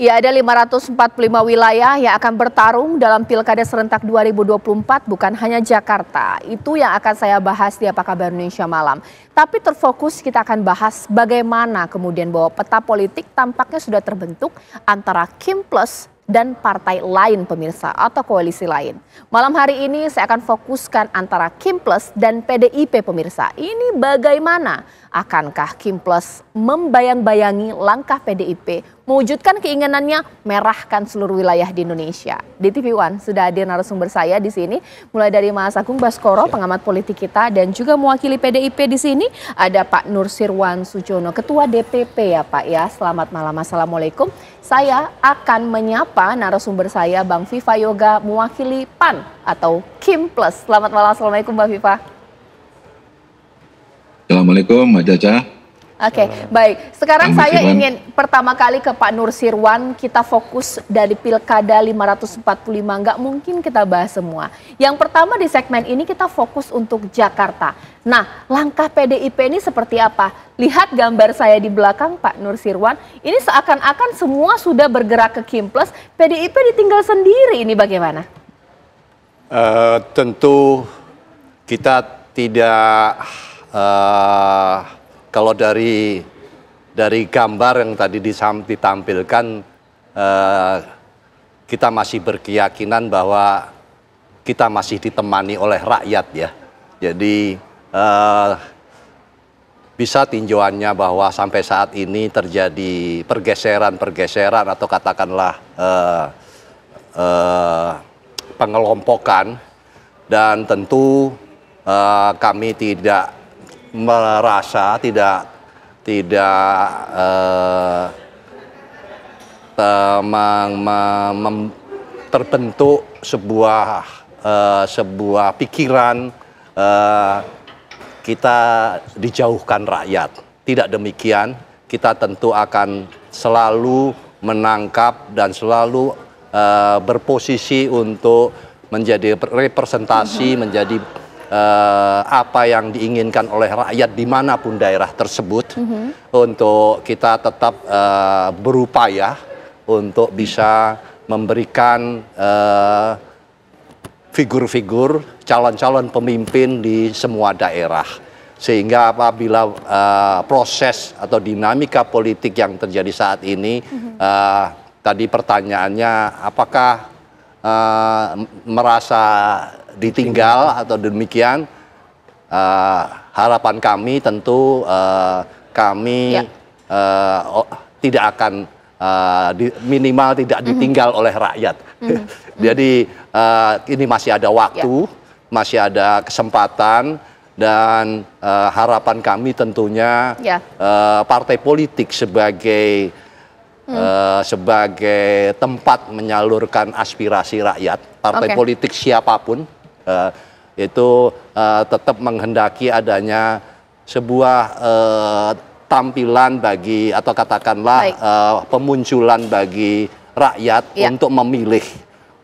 Ya, ada 545 wilayah yang akan bertarung dalam Pilkada serentak 2024, bukan hanya Jakarta. Itu yang akan saya bahas di Apa Kabar Indonesia Malam. Tapi terfokus kita akan bahas bagaimana kemudian bahwa peta politik tampaknya sudah terbentuk antara Kim Plus dan partai lain pemirsa atau koalisi lain. Malam hari ini saya akan fokuskan antara Kim Plus dan PDIP pemirsa. Ini bagaimana? Akankah Kim Plus membayang-bayangi langkah PDIP mewujudkan keinginannya merahkan seluruh wilayah di Indonesia. Di TV One sudah hadir narasumber saya di sini, mulai dari Mas Agung Baskoro, ya. pengamat politik kita dan juga mewakili PDIP di sini ada Pak Nur Sirwan Sujono, Ketua DPP ya Pak ya. Selamat malam, Assalamualaikum. Saya akan menyapa narasumber saya Bang Viva Yoga mewakili PAN atau Kim Plus. Selamat malam, Assalamualaikum Bang Viva. Assalamualaikum Mbak Caca. Oke, okay, eh, baik. Sekarang saya ingin pertama kali ke Pak Nur Sirwan, kita fokus dari Pilkada 545, nggak mungkin kita bahas semua. Yang pertama di segmen ini kita fokus untuk Jakarta. Nah, langkah PDIP ini seperti apa? Lihat gambar saya di belakang Pak Nur Sirwan, ini seakan-akan semua sudah bergerak ke Kim Plus, PDIP ditinggal sendiri, ini bagaimana? Uh, tentu kita tidak... Uh, kalau dari dari gambar yang tadi ditampilkan eh, kita masih berkeyakinan bahwa kita masih ditemani oleh rakyat ya. Jadi eh, bisa tinjauannya bahwa sampai saat ini terjadi pergeseran-pergeseran atau katakanlah eh, eh, pengelompokan dan tentu eh, kami tidak merasa tidak tidak uh, terbentuk sebuah uh, sebuah pikiran uh, kita dijauhkan rakyat. Tidak demikian, kita tentu akan selalu menangkap dan selalu uh, berposisi untuk menjadi representasi, menjadi eh, apa yang diinginkan oleh rakyat dimanapun daerah tersebut mm -hmm. untuk kita tetap eh, berupaya untuk bisa memberikan figur eh, figur-figur calon-calon pemimpin di semua daerah sehingga apabila uh, proses atau dinamika politik yang terjadi saat ini mm -hmm. uh, tadi pertanyaannya apakah uh, merasa ditinggal atau demikian, uh, harapan kami tentu uh, kami ya. uh, oh, tidak akan uh, di, minimal tidak mhm. ditinggal mm -hmm. oleh rakyat. Mm -hmm. Jadi uh, ini masih ada waktu, ya. masih ada kesempatan dan uh, harapan kami tentunya ya. uh, partai politik sebagai hmm. uh, sebagai tempat menyalurkan aspirasi rakyat. Partai okay. politik siapapun uh, itu uh, tetap menghendaki adanya sebuah uh, tampilan bagi atau katakanlah pemunculan bagi rakyat ya. untuk memilih,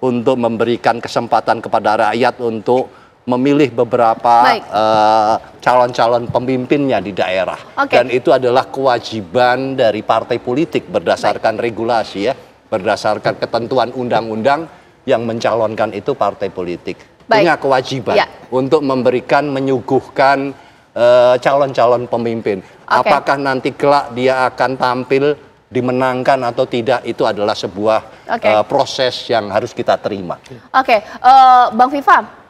untuk memberikan kesempatan kepada rakyat untuk memilih beberapa eh, calon-calon uh, pemimpinnya di daerah. Okay. Dan itu adalah kewajiban dari partai politik berdasarkan Baik. regulasi ya, berdasarkan hmm. ketentuan undang-undang yang mencalonkan itu partai politik Baik. punya kewajiban ya. untuk memberikan menyuguhkan eh, calon-calon uh, pemimpin. Okay. Apakah nanti kelak dia akan tampil dimenangkan atau tidak itu adalah sebuah okay. uh, eh, proses yang harus kita terima. Oke, okay. uh, Bang Viva,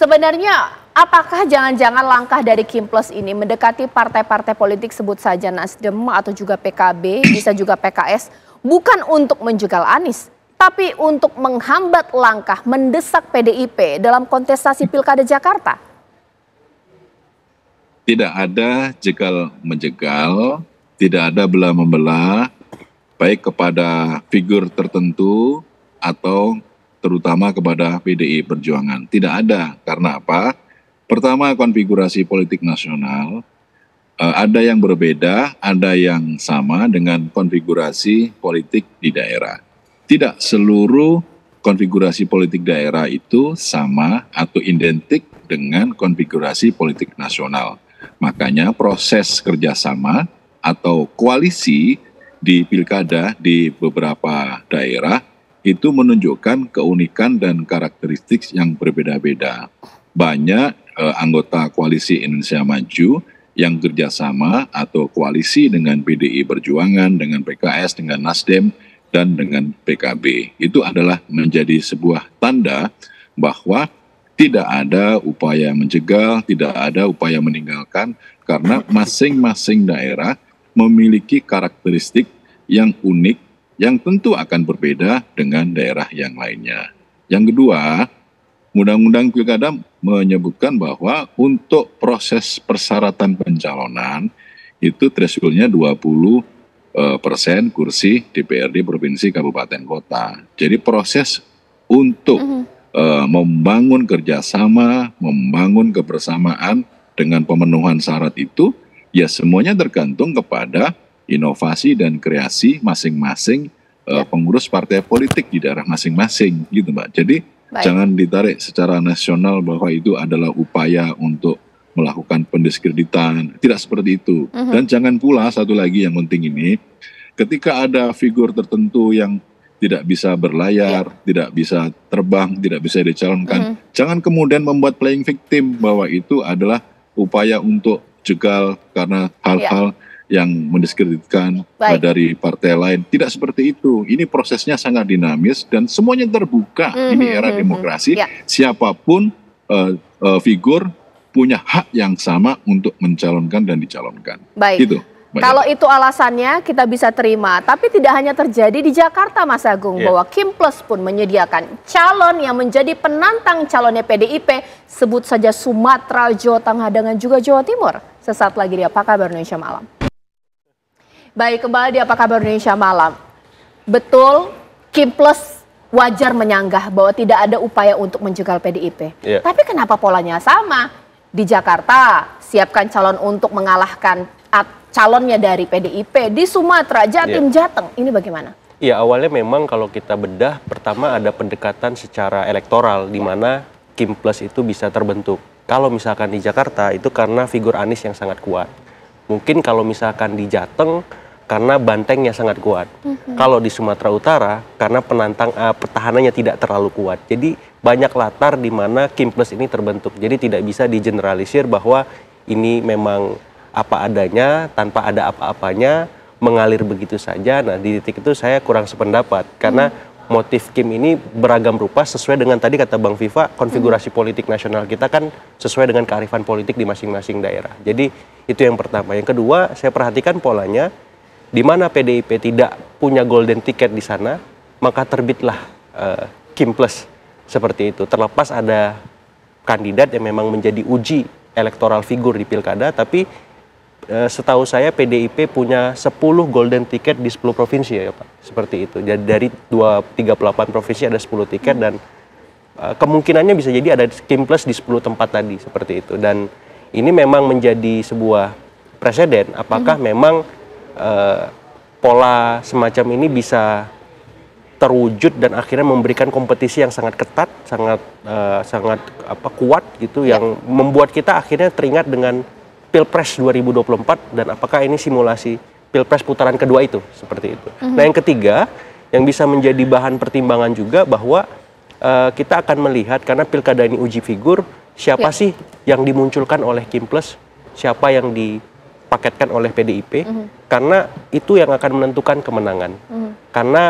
Sebenarnya apakah jangan-jangan langkah dari Kim Plus ini mendekati partai-partai politik sebut saja Nasdem atau juga PKB, bisa juga PKS, bukan untuk menjegal Anies, tapi untuk menghambat langkah mendesak PDIP dalam kontestasi Pilkada Jakarta? Tidak ada jegal menjegal, tidak ada belah membelah, baik kepada figur tertentu atau terutama kepada PDI Perjuangan. Tidak ada. Karena apa? Pertama, konfigurasi politik nasional eh, ada yang berbeda, ada yang sama dengan konfigurasi politik di daerah. Tidak seluruh konfigurasi politik daerah itu sama atau identik dengan konfigurasi politik nasional. Makanya proses kerjasama atau koalisi di pilkada di beberapa daerah itu menunjukkan keunikan dan karakteristik yang berbeda-beda. Banyak eh, anggota koalisi Indonesia Maju yang kerjasama atau koalisi dengan PDI Perjuangan, dengan PKS, dengan Nasdem, dan dengan PKB. Itu adalah menjadi sebuah tanda bahwa tidak ada upaya mencegah tidak ada upaya meninggalkan, karena masing-masing daerah memiliki karakteristik yang unik yang tentu akan berbeda dengan daerah yang lainnya. Yang kedua, Undang-Undang Pilkada menyebutkan bahwa untuk proses persyaratan pencalonan itu thresholdnya 20 e, persen kursi DPRD provinsi kabupaten kota. Jadi proses untuk uh -huh. uh, membangun kerjasama, membangun kebersamaan dengan pemenuhan syarat itu, ya semuanya tergantung kepada inovasi dan kreasi masing-masing uh, pengurus partai politik di daerah masing-masing gitu Mbak. Jadi Baik. jangan ditarik secara nasional bahwa itu adalah upaya untuk melakukan pendiskreditan. Tidak seperti itu. Uh mhm. -huh. Dan jangan pula satu lagi yang penting ini ketika ada figur tertentu yang tidak bisa berlayar, yeah. tidak bisa terbang, tidak bisa dicalonkan. Mm -hmm. Jangan kemudian membuat playing victim bahwa itu adalah upaya untuk jegal karena hal-hal yeah yang mendiskreditkan Baik. dari partai lain. Tidak seperti itu. Ini prosesnya sangat dinamis dan semuanya terbuka. Mm -hmm, Ini hmm, era mm -hmm. demokrasi. Yeah. Siapapun uh, uh, figur punya hak yang sama untuk mencalonkan dan dicalonkan. Baik. Gitu. Banyak. Kalau itu alasannya kita bisa terima, tapi tidak hanya terjadi di Jakarta, Mas Agung, yeah. bahwa Kim Plus pun menyediakan calon yang menjadi penantang calonnya PDIP, sebut saja Sumatera, Jawa Tengah, dengan juga Jawa Timur. Sesaat lagi di Apa Kabar Indonesia Malam. Baik, kembali di Apa Kabar Indonesia Malam. Betul, Kim Plus wajar menyanggah bahwa tidak ada upaya untuk menjegal PDIP. Yeah. Tapi kenapa polanya sama? Di Jakarta, siapkan calon untuk mengalahkan calonnya dari PDIP. Di Sumatera, Jatim, yeah. Jateng. Ini bagaimana? Ya awalnya memang kalau kita bedah, pertama ada pendekatan secara elektoral, di mana Kim Plus itu bisa terbentuk. Kalau misalkan di Jakarta, itu karena figur Anies yang sangat kuat Mungkin kalau misalkan di Jateng karena bantengnya sangat kuat. Mm-hmm. Kalau di Sumatera Utara karena penantang uh, pertahanannya tidak terlalu kuat. Jadi banyak latar di mana Kim Plus ini terbentuk. Jadi tidak bisa digeneralisir bahwa ini memang apa adanya tanpa ada apa-apanya mengalir begitu saja. Nah, di titik itu saya kurang sependapat karena mm-hmm motif Kim ini beragam rupa sesuai dengan tadi kata Bang Viva konfigurasi hmm. politik nasional kita kan sesuai dengan kearifan politik di masing-masing daerah. Jadi itu yang pertama. Yang kedua, saya perhatikan polanya di mana PDIP tidak punya golden ticket di sana, maka terbitlah uh, Kim Plus seperti itu. Terlepas ada kandidat yang memang menjadi uji elektoral figur di pilkada, tapi Eh, setahu saya PDIP punya 10 golden ticket di 10 provinsi ya Pak. Seperti itu. Jadi dari 2 38 provinsi ada 10 tiket dan eh, kemungkinannya bisa jadi ada skim Plus di 10 tempat tadi seperti itu. Dan ini memang menjadi sebuah presiden apakah hmm. memang uh, pola semacam ini bisa terwujud dan akhirnya memberikan kompetisi yang sangat ketat, sangat uh, sangat apa kuat gitu ya. yang membuat kita akhirnya teringat dengan Pilpres 2024 dan apakah ini simulasi Pilpres putaran kedua itu seperti itu. Mm-hmm. Nah, yang ketiga yang bisa menjadi bahan pertimbangan juga bahwa uh, kita akan melihat karena pilkada ini uji figur siapa yeah. sih yang dimunculkan oleh Kim Plus, siapa yang dipaketkan oleh PDIP mm-hmm. karena itu yang akan menentukan kemenangan. Mm-hmm. Karena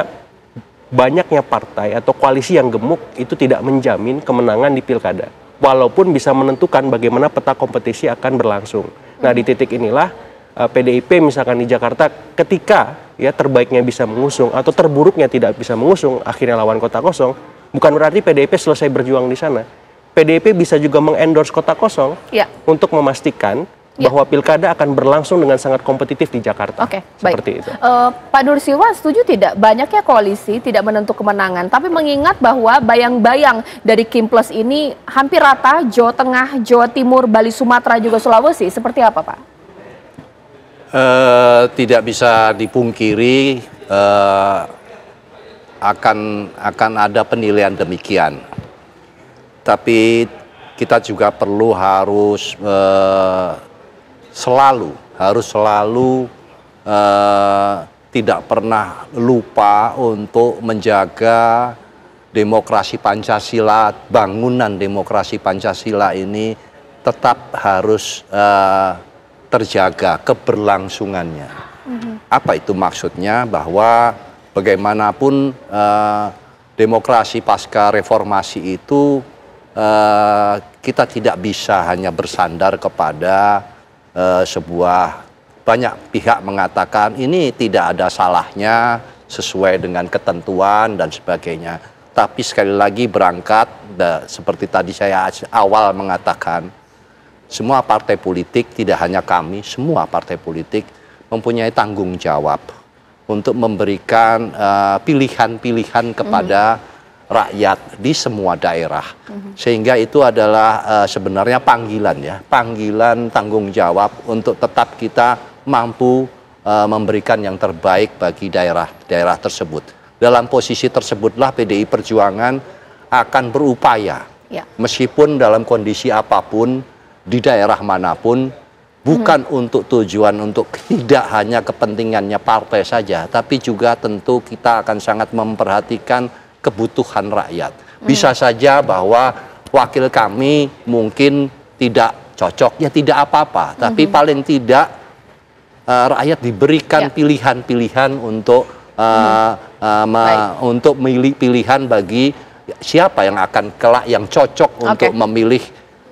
banyaknya partai atau koalisi yang gemuk itu tidak menjamin kemenangan di pilkada walaupun bisa menentukan bagaimana peta kompetisi akan berlangsung. Nah, di titik inilah PDIP eh, misalkan di Jakarta ketika ya terbaiknya bisa mengusung atau terburuknya tidak bisa mengusung akhirnya lawan kota kosong bukan berarti PDIP selesai berjuang di sana. PDIP bisa juga mengendorse kota kosong ya. untuk memastikan Ya. bahwa pilkada akan berlangsung dengan sangat kompetitif di Jakarta. Oke, okay, seperti baik. itu. Uh, Pak Nur Siwa setuju tidak? Banyaknya koalisi tidak menentu kemenangan, tapi mengingat bahwa bayang-bayang dari Kim Plus ini hampir rata Jawa Tengah, Jawa Timur, Bali, Sumatera juga Sulawesi. Seperti apa, Pak? Uh, tidak bisa dipungkiri uh, akan akan ada penilaian demikian. Tapi kita juga perlu harus uh, selalu harus selalu uh, tidak pernah lupa untuk menjaga demokrasi Pancasila, bangunan demokrasi Pancasila ini tetap harus uh, terjaga keberlangsungannya. Mhm. Apa itu maksudnya bahwa bagaimanapun uh, demokrasi pasca reformasi itu uh, kita tidak bisa hanya bersandar kepada eh, sebuah banyak pihak mengatakan ini tidak ada salahnya sesuai dengan ketentuan dan sebagainya. Tapi sekali lagi berangkat da, seperti tadi saya awal mengatakan semua partai politik tidak hanya kami, semua partai politik mempunyai tanggung jawab untuk memberikan eh, pilihan-pilihan uh, kepada mm rakyat di semua daerah. Sehingga itu adalah uh, sebenarnya panggilan ya, panggilan tanggung jawab untuk tetap kita mampu uh, memberikan yang terbaik bagi daerah-daerah tersebut. Dalam posisi tersebutlah PDI Perjuangan akan berupaya, ya. meskipun dalam kondisi apapun di daerah manapun, bukan hmm. untuk tujuan untuk tidak hanya kepentingannya partai saja, tapi juga tentu kita akan sangat memperhatikan kebutuhan rakyat. Hmm. Bisa saja bahwa wakil kami mungkin tidak cocok, ya tidak apa-apa, tapi hmm. paling tidak uh, rakyat diberikan pilihan ya. pilihan-pilihan untuk uh, hmm. uh, untuk milih pilihan bagi siapa yang akan kelak yang cocok okay. untuk memilih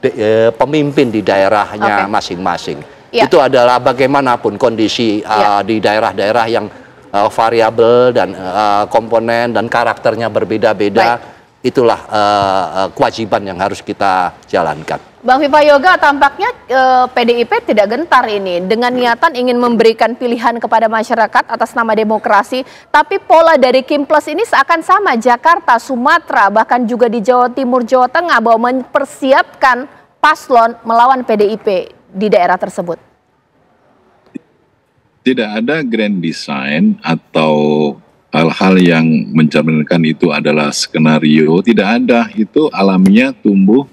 de, uh, pemimpin di daerahnya masing masing-masing. Ya. Itu adalah bagaimanapun kondisi uh, ya. di daerah-daerah yang uh, variabel dan uh, komponen dan karakternya berbeda-beda. Itulah uh, uh, kewajiban yang harus kita jalankan. Bang Viva Yoga, tampaknya uh, PDIP tidak gentar ini dengan niatan ingin memberikan pilihan kepada masyarakat atas nama demokrasi. Tapi pola dari Kim Plus ini seakan sama Jakarta, Sumatera, bahkan juga di Jawa Timur, Jawa Tengah bahwa mempersiapkan paslon melawan PDIP di daerah tersebut tidak ada grand design atau hal-hal yang mencerminkan itu adalah skenario, tidak ada. Itu alamnya tumbuh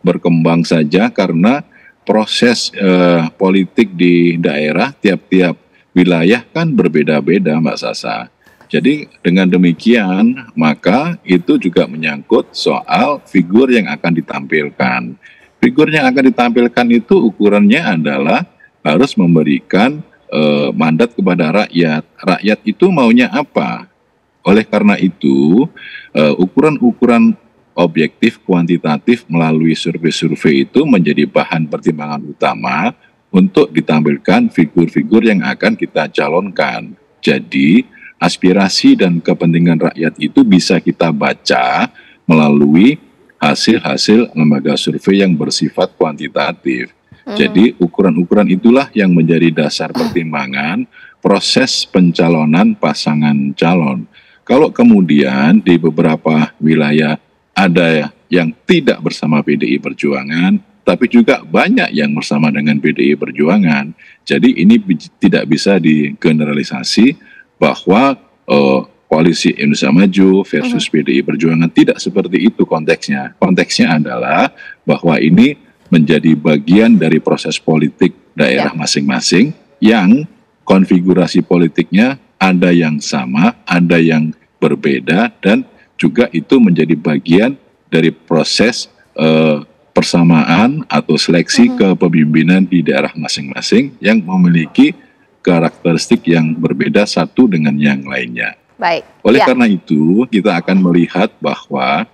berkembang saja karena proses eh, politik di daerah tiap-tiap wilayah kan berbeda-beda, Mbak Sasa. Jadi dengan demikian maka itu juga menyangkut soal figur yang akan ditampilkan. Figur yang akan ditampilkan itu ukurannya adalah harus memberikan eh, mandat kepada rakyat. Rakyat itu maunya apa? Oleh karena itu, eh, ukuran-ukuran eh, objektif kuantitatif melalui survei-survei itu menjadi bahan pertimbangan utama untuk ditampilkan figur-figur yang akan kita calonkan. Jadi, aspirasi dan kepentingan rakyat itu bisa kita baca melalui hasil-hasil lembaga survei yang bersifat kuantitatif. Jadi ukuran-ukuran itulah yang menjadi dasar pertimbangan proses pencalonan pasangan calon. Kalau kemudian di beberapa wilayah ada yang tidak bersama PDI Perjuangan, tapi juga banyak yang bersama dengan PDI Perjuangan. Jadi ini tidak bisa digeneralisasi bahwa uh, koalisi Indonesia Maju versus PDI Perjuangan tidak seperti itu konteksnya. Konteksnya adalah bahwa ini menjadi bagian dari proses politik daerah ya. masing-masing yang konfigurasi politiknya ada yang sama, ada yang berbeda dan juga itu menjadi bagian dari proses eh, persamaan atau seleksi uh mm-hmm. -huh. kepemimpinan di daerah masing-masing yang memiliki karakteristik yang berbeda satu dengan yang lainnya. Baik. Oleh ya. karena itu, kita akan melihat bahwa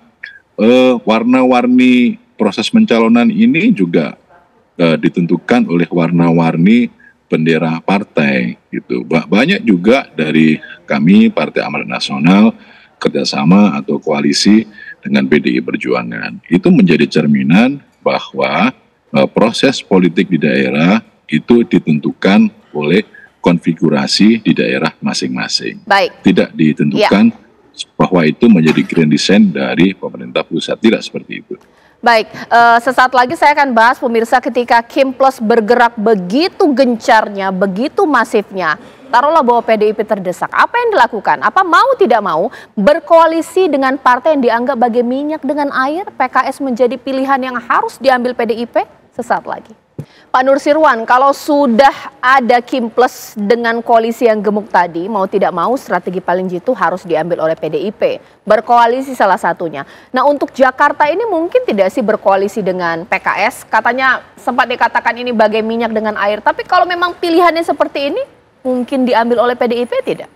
uh, warna-warni proses pencalonan ini juga uh, ditentukan oleh warna-warni bendera partai gitu. Banyak juga dari kami Partai Amanat Nasional kerjasama atau koalisi dengan PDI Perjuangan. Itu menjadi cerminan bahwa uh, proses politik di daerah itu ditentukan oleh konfigurasi di daerah masing-masing. Baik. Tidak ditentukan ya. bahwa itu menjadi grand design dari pemerintah pusat. Tidak seperti itu. Baik, uh, sesaat lagi saya akan bahas pemirsa ketika Kim Plus bergerak begitu gencarnya, begitu masifnya. Taruhlah bahwa PDIP terdesak. Apa yang dilakukan? Apa mau tidak mau berkoalisi dengan partai yang dianggap bagai minyak dengan air? PKS menjadi pilihan yang harus diambil PDIP? Sesaat lagi. Pak Nur Sirwan, kalau sudah ada Kim Plus dengan koalisi yang gemuk tadi, mau tidak mau strategi paling jitu harus diambil oleh PDIP, berkoalisi salah satunya. Nah untuk Jakarta ini mungkin tidak sih berkoalisi dengan PKS, katanya sempat dikatakan ini bagai minyak dengan air, tapi kalau memang pilihannya seperti ini, mungkin diambil oleh PDIP tidak?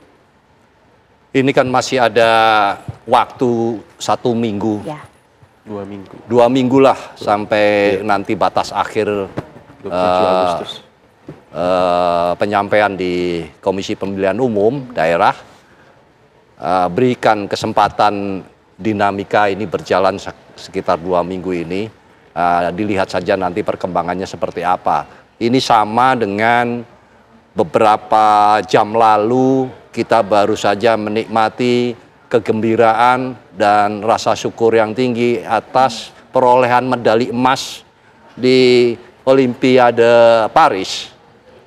Ini kan masih ada waktu satu minggu. Ya. Dua minggu. Dua minggu lah sampai ya. nanti batas akhir uh, uh, penyampaian di Komisi Pemilihan Umum daerah uh, berikan kesempatan dinamika ini berjalan sekitar dua minggu ini uh, dilihat saja nanti perkembangannya seperti apa ini sama dengan beberapa jam lalu kita baru saja menikmati kegembiraan dan rasa syukur yang tinggi atas perolehan medali emas di Olimpiade Paris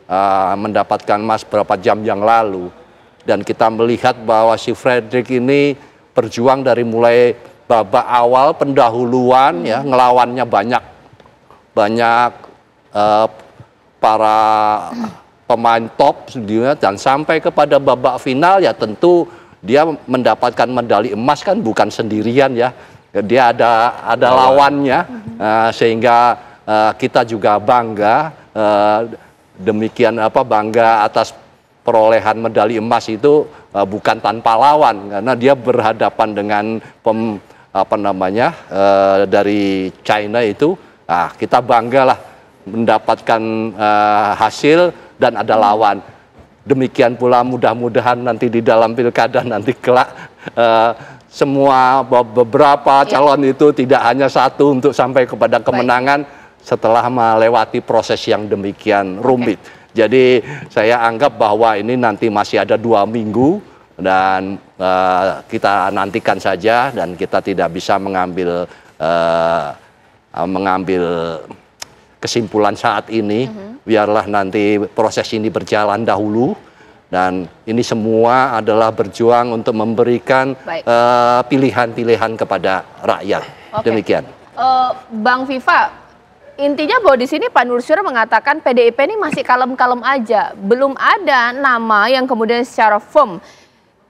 uh, mendapatkan emas berapa jam yang lalu dan kita melihat bahwa si Frederick ini berjuang dari mulai babak awal pendahuluan ya, hmm. ya ngelawannya banyak banyak uh, para pemain top dunia dan sampai kepada babak final ya tentu dia mendapatkan medali emas kan bukan sendirian ya dia ada ada lawannya uh, sehingga Eh, kita juga bangga uh, demikian apa bangga atas perolehan medali emas itu uh, bukan tanpa lawan karena dia berhadapan dengan pem, apa namanya uh, dari China itu ah kita banggalah mendapatkan uh, hasil dan ada lawan demikian pula mudah-mudahan nanti di dalam pilkada nanti kelak uh, semua beberapa iya. calon ya. itu tidak hanya satu untuk sampai kepada kemenangan Baik setelah melewati proses yang demikian rumit. Jadi saya anggap bahwa ini nanti masih ada dua minggu dan uh, kita nantikan saja dan kita tidak bisa mengambil uh, mengambil kesimpulan saat ini. Mhm. Biarlah nanti proses ini berjalan dahulu dan ini semua adalah berjuang untuk memberikan eh, pilihan-pilihan uh, kepada rakyat. Okay. Demikian. Uh, Bang Viva, intinya bahwa di sini Pak Syura mengatakan PDIP ini masih kalem-kalem aja, belum ada nama yang kemudian secara firm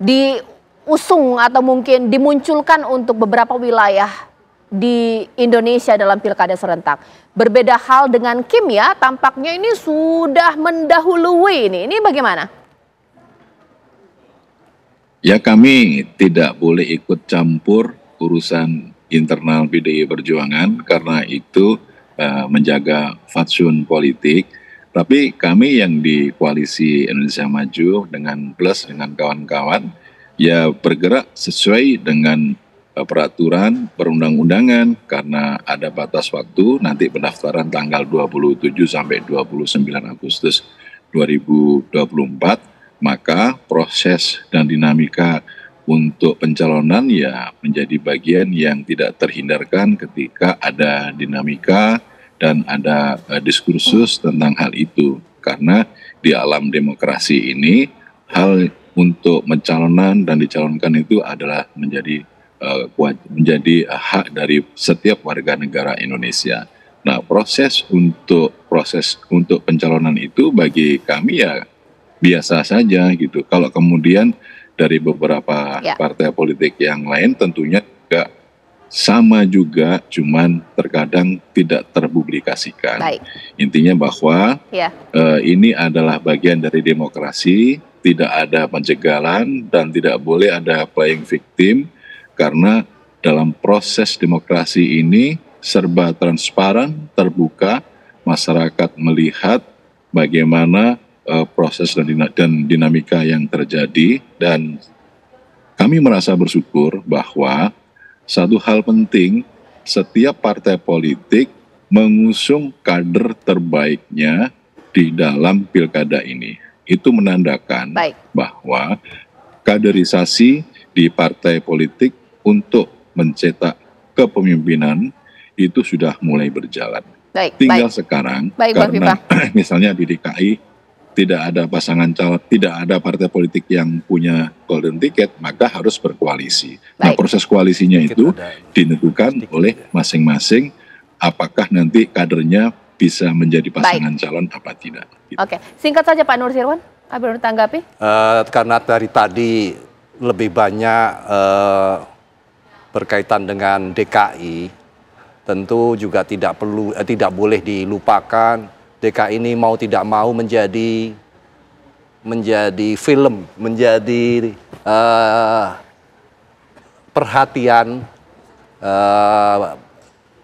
diusung atau mungkin dimunculkan untuk beberapa wilayah di Indonesia dalam pilkada serentak. Berbeda hal dengan Kim ya, tampaknya ini sudah mendahului ini. Ini bagaimana? Ya kami tidak boleh ikut campur urusan internal PDI Perjuangan karena itu Eh, menjaga fatsun politik. Tapi kami yang di koalisi Indonesia Maju dengan Plus dengan kawan-kawan ya bergerak sesuai dengan eh, peraturan perundang-undangan karena ada batas waktu nanti pendaftaran tanggal 27 sampai 29 Agustus 2024 maka proses dan dinamika untuk pencalonan ya menjadi bagian yang tidak terhindarkan ketika ada dinamika dan ada eh, diskursus tentang hal itu karena di alam demokrasi ini hal untuk mencalonan dan dicalonkan itu adalah menjadi eh, menjadi eh, hak dari setiap warga negara Indonesia. Nah, proses untuk proses untuk pencalonan itu bagi kami ya biasa saja gitu. Kalau kemudian dari beberapa ya. partai politik yang lain tentunya juga sama juga, cuman terkadang tidak terpublikasikan. Baik. Intinya bahwa ya. uh, ini adalah bagian dari demokrasi, tidak ada pencegalan dan tidak boleh ada playing victim karena dalam proses demokrasi ini serba transparan, terbuka, masyarakat melihat bagaimana uh, proses dan, dan dinamika yang terjadi dan kami merasa bersyukur bahwa satu hal penting setiap partai politik mengusung kader terbaiknya di dalam pilkada ini. Itu menandakan Baik. bahwa kaderisasi di partai politik untuk mencetak kepemimpinan itu sudah mulai berjalan. Baik, Tinggal baik. sekarang baik, karena misalnya di DKI tidak ada pasangan calon, tidak ada partai politik yang punya golden ticket, maka harus berkoalisi. Nah, Baik. Nah, proses koalisinya itu ditentukan oleh masing-masing apakah nanti kadernya bisa menjadi pasangan Baik. calon apa tidak. Gitu. Oke, singkat saja Pak Nur Sirwan, Apa yang tanggapi? Uh, eh, karena dari tadi lebih banyak uh, berkaitan dengan DKI, tentu juga tidak perlu, eh, tidak boleh dilupakan DKI ini mau tidak mau menjadi menjadi film, menjadi uh, perhatian uh,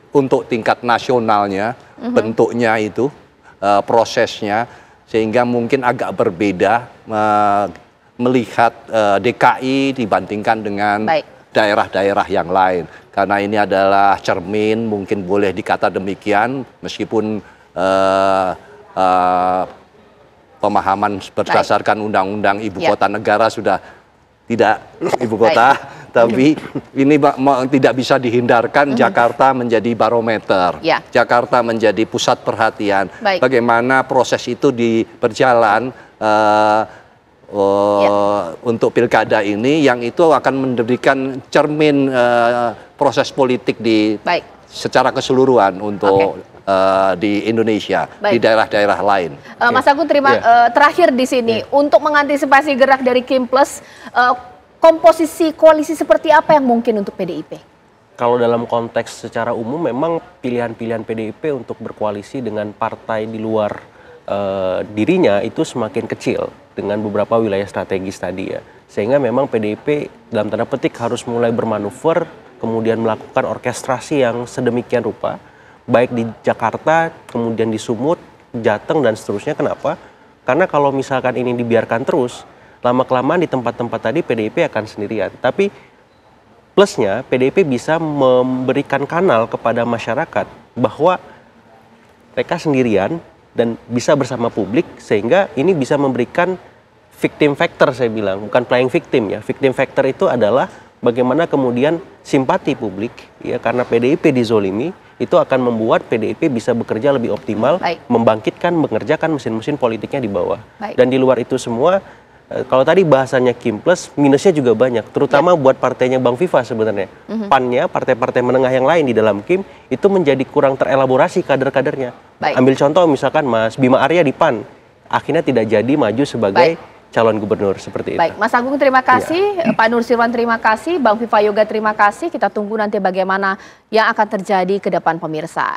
untuk tingkat nasionalnya, mm-hmm. bentuknya itu, uh, prosesnya, sehingga mungkin agak berbeda uh, melihat uh, DKI dibandingkan dengan daerah-daerah yang lain. Karena ini adalah cermin, mungkin boleh dikata demikian, meskipun uh, pemahaman berdasarkan undang-undang ibu ya. kota negara sudah tidak ibu kota, Baik. tapi ini tidak bisa dihindarkan hmm. Jakarta menjadi barometer, ya. Jakarta menjadi pusat perhatian. Baik. Bagaimana proses itu di berjalan uh, eh, uh, ya. untuk pilkada ini, yang itu akan memberikan cermin uh, proses politik di Baik. secara keseluruhan untuk. Okay uh, di Indonesia Baik. di daerah-daerah lain. Uh, Mas iya. Agung terima yeah. Iya. uh, terakhir di sini yeah. untuk mengantisipasi gerak dari Kim Plus uh, komposisi koalisi seperti apa yang mungkin untuk PDIP? Kalau dalam konteks secara umum memang pilihan-pilihan PDIP untuk berkoalisi dengan partai di luar uh, dirinya itu semakin kecil dengan beberapa wilayah strategis tadi ya. Sehingga memang PDIP dalam tanda petik harus mulai bermanuver kemudian melakukan orkestrasi yang sedemikian rupa baik di Jakarta, kemudian di Sumut, Jateng dan seterusnya. Kenapa? Karena kalau misalkan ini dibiarkan terus, lama kelamaan di tempat-tempat tadi PDIP akan sendirian. Tapi plusnya PDIP bisa memberikan kanal kepada masyarakat bahwa mereka sendirian dan bisa bersama publik sehingga ini bisa memberikan victim factor saya bilang bukan playing victim ya victim factor itu adalah bagaimana kemudian simpati publik ya karena PDIP dizolimi itu akan membuat PDIP bisa bekerja lebih optimal, Baik. membangkitkan, mengerjakan mesin-mesin politiknya di bawah. Baik. Dan di luar itu semua eh, kalau tadi bahasanya Kim Plus, minusnya juga banyak, terutama ya. buat partainya Bang Viva sebenarnya. Mm-hmm. Pannya, partai-partai menengah yang lain di dalam Kim itu menjadi kurang terelaborasi kader-kadernya. Ambil contoh misalkan Mas Bima Arya di Pan, akhirnya tidak jadi maju sebagai Baik calon gubernur seperti itu. Baik, Mas Agung terima iya. kasih, ya. Pak Sirwan terima kasih, Bang Viva Yoga terima kasih. Kita tunggu nanti bagaimana yang akan terjadi ke depan pemirsa.